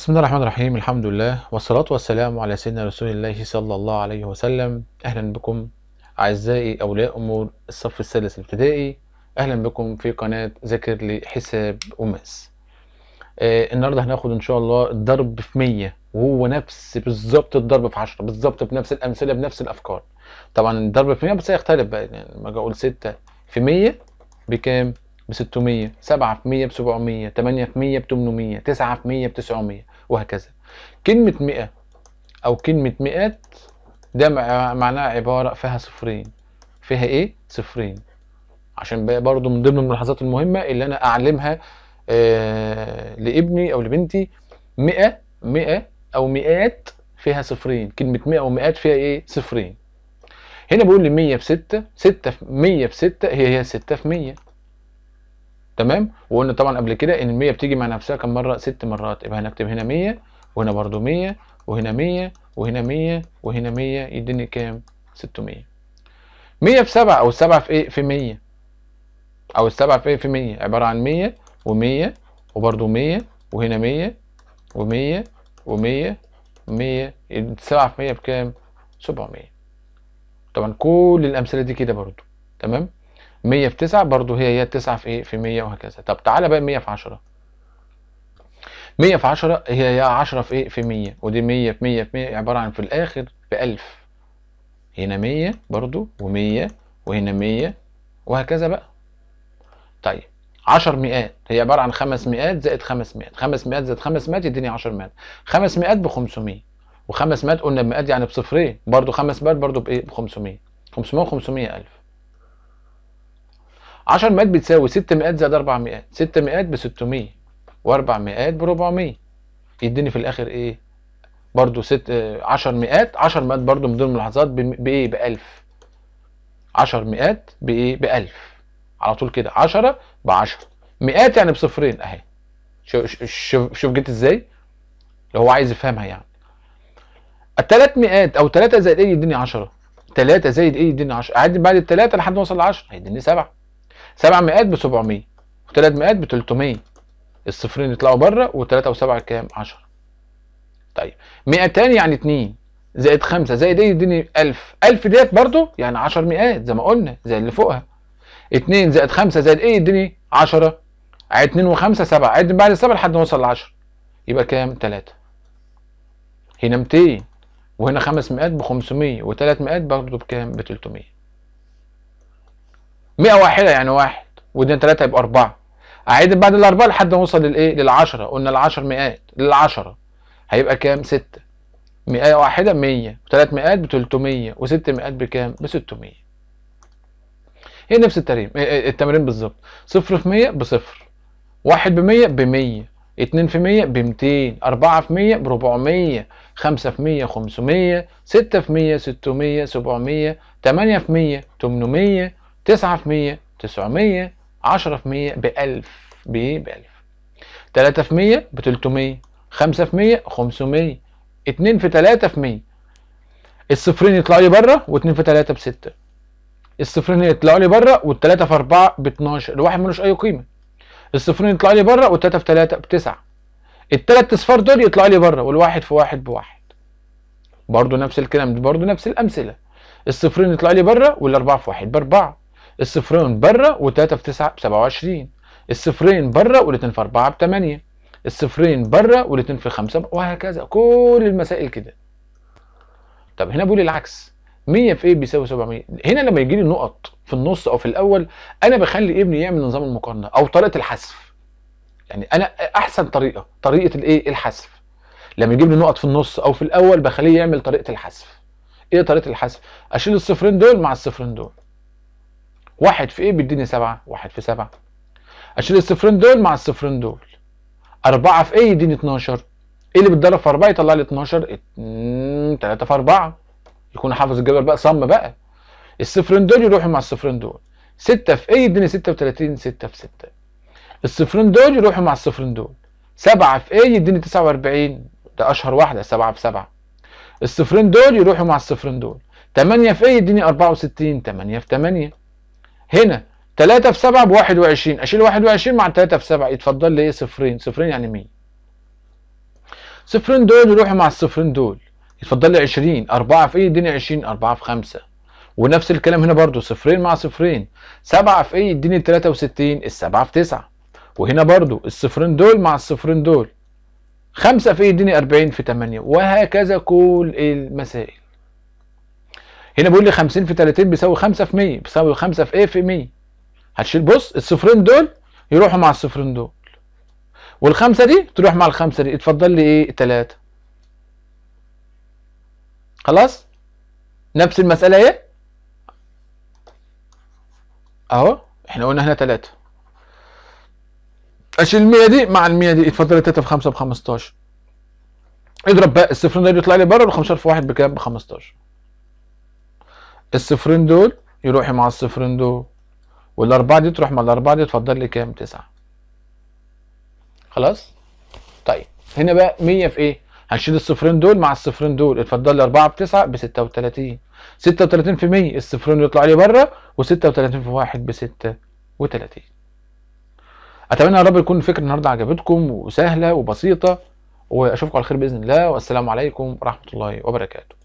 بسم الله الرحمن الرحيم الحمد لله والصلاة والسلام على سيدنا رسول الله صلى الله عليه وسلم أهلا بكم أعزائي أولياء أمور الصف الثالث الابتدائي أهلا بكم في قناة ذاكر لحساب وماس آه النهاردة هناخد إن شاء الله الضرب في 100 وهو نفس بالظبط الضرب في 10 بالظبط بنفس الأمثلة بنفس الأفكار طبعا الضرب في 100 بس هيختلف بقى يعني لما أجي أقول 6 في 100 بكام؟ ب 600 7 في 100 ب 700 8 في 100 ب 800 9 في 100 ب 900 وهكذا كلمة مئة أو كلمة مئات ده معناها عبارة فيها صفرين فيها إيه؟ صفرين عشان برضو من ضمن الملاحظات المهمة اللي أنا أعلمها آه لابني أو لبنتي مئة مئة أو مئات فيها صفرين كلمة مئة ومئات فيها إيه؟ صفرين هنا بقول لي 100 في 6 6 في 100 في 6 هي هي 6 في 100 تمام وقلنا طبعا قبل كده ان ال100 بتيجي مع نفسها كم مره ست مرات يبقى هنكتب هنا 100 وهنا برضو 100 وهنا 100 وهنا 100 وهنا 100 يديني كام 600 100 في 7 إيه؟ او السبعه في ايه في 100 او السبعه في ايه في 100 عباره عن 100 و100 وبرضو 100 وهنا 100 و100 و100 100 السبعه في 100 بكام 700 طبعا كل الامثله دي كده برضو تمام 100 في 9 برضه هي هي 9 في ايه في 100 وهكذا طب تعالى بقى 100 في 10 100 في 10 هي هي 10 في ايه في 100 ودي 100 في 100 في 100 عباره عن في الاخر ب 1000 هنا 100 برضه و100 وهنا 100 وهكذا بقى طيب 10 مئات هي عباره عن 500 زائد 500 500 زائد 500 يديني 10 مئات 500 ب 500 و500 قلنا بمئات يعني بصفرين برضه 5 مئات برضه بايه ب 500 500 و 500 الف 10 مئات بتساوي 6 مئات زائد 4 مئات 6 مئات ب 600 و4 مئات ب 400 يديني في الاخر ايه برضو 6 10 آه، مئات 10 مئات برضو من دون الملاحظات بايه ب 1000 10 مئات بايه ب 1000 على طول كده 10 ب 10 مئات يعني بصفرين اهي شوف شوف شوف جيت ازاي لو هو عايز يفهمها يعني الثلاث مئات او 3 زائد ايه يديني 10 3 زائد ايه يديني 10 اعدي بعد الثلاثه لحد ما اوصل ل 10 هيديني 7 سبع مئات ب 700 وثلاث مئات ب 300 الصفرين يطلعوا بره وثلاثة وسبعة كام؟ 10 طيب 200 يعني 2 زائد 5 زائد ايه يديني 1000 1000 ديت برضو يعني 10 مئات زي ما قلنا زي اللي فوقها 2 زائد 5 زائد ايه يديني 10 عاد 2 و5 7 عد بعد 7 لحد ما اوصل ل 10 يبقى كام؟ 3 هنا 200 وهنا 500 ب 500 و300 برضه بكام؟ ب 300 100 واحده يعني واحد وادينا 3 يبقى 4 أعيد بعد الاربعه لحد ما اوصل للايه للعشرة 10 قلنا العشر 10 مئات للعشرة 10 هيبقى كام 6 مئة واحدة 100 وثلاث مئات ب 300 وست مئات بكام؟ ب 600 هي نفس التمرين إيه، إيه، التمرين بالظبط صفر في 100 بصفر واحد ب 100 ب 100 2 في 100 ب 200 4 في 100 ب 400 5 في 100 500 6 في 100 600 700 8 في 100 800 تسعة في مية تسعمية عشرة في مية بألف بإيه بألف تلاتة في مية بتلتمية خمسة في مية خمسمية اتنين في تلاتة في مية الصفرين يطلعوا لي بره واتنين في تلاتة بستة الصفرين يطلعوا لي بره والتلاتة في أربعة باتناشر الواحد ملوش أي قيمة الصفرين يطلعوا لي بره والتلاتة في تلاتة بتسعة التلات صفار دول يطلعوا لي بره والواحد في واحد بواحد برضه نفس الكلام برضه نفس الأمثلة الصفرين يطلعوا لي بره والأربعة في واحد بأربعة الصفرين بره و3 في 9 ب 27 الصفرين بره و2 في 4 ب 8 الصفرين بره و2 في 5 وهكذا كل المسائل كده طب هنا بيقول العكس 100 في ايه بيساوي 700 هنا لما يجي لي نقط في النص او في الاول انا بخلي ابني يعمل نظام المقارنه او طريقه الحذف يعني انا احسن طريقه طريقه الايه الحذف لما يجيب لي نقط في النص او في الاول بخليه يعمل طريقه الحذف ايه طريقه الحذف اشيل الصفرين دول مع الصفرين دول واحد في ايه بيديني سبعة واحد في سبعة اشيل الصفرين دول مع الصفرين دول أربعة في ايه يديني 12 ايه اللي بتضرب في 4 يطلع لي 12 تلاتة 3 في 4 يكون حافظ الجدول بقى صم بقى الصفرين دول يروحوا مع الصفرين دول 6 في ايه يديني 36 6 في 6 الصفرين دول يروحوا مع الصفرين دول 7 في ايه يديني 49 ده اشهر واحده 7 في 7 الصفرين دول يروحوا مع الصفرين دول 8 في ايه يديني 64 8 في 8 هنا 3 في 7 ب 21 اشيل 21 مع 3 في 7 يتفضل لي ايه صفرين صفرين يعني 100 صفرين دول يروحوا مع الصفرين دول يتفضل لي 20 4 في ايه يديني 20 4 في 5 ونفس الكلام هنا برضو صفرين مع صفرين 7 في ايه يديني 63 السبعة في 9 وهنا برضو الصفرين دول مع الصفرين دول 5 في ايه يديني 40 في 8 وهكذا كل المسائل هنا بيقول لي 50 في 30 بيساوي 5 في 100 بيساوي 5 في ايه في 100 هتشيل بص الصفرين دول يروحوا مع الصفرين دول والخمسه دي تروح مع الخمسه دي اتفضل لي ايه 3 خلاص نفس المساله ايه اهو احنا قلنا هنا 3 اشيل 100 دي مع ال 100 دي اتفضل لي 3 في 5 ب 15 اضرب بقى الصفرين ده يطلع لي بره ال 15 في 1 بكام ب 15 الصفرين دول يروحوا مع الصفرين دول والاربعه دي تروح مع الاربعه دي تفضل لي كام؟ تسعه. خلاص؟ طيب هنا بقى 100 في ايه؟ هنشيل الصفرين دول مع الصفرين دول اتفضل لي 4 9 ب 36 36 في 100 الصفرين يطلع لي بره و36 في 1 ب 36 اتمنى يا رب تكون الفكره النهارده عجبتكم وسهله وبسيطه واشوفكم على خير باذن الله والسلام عليكم ورحمه الله وبركاته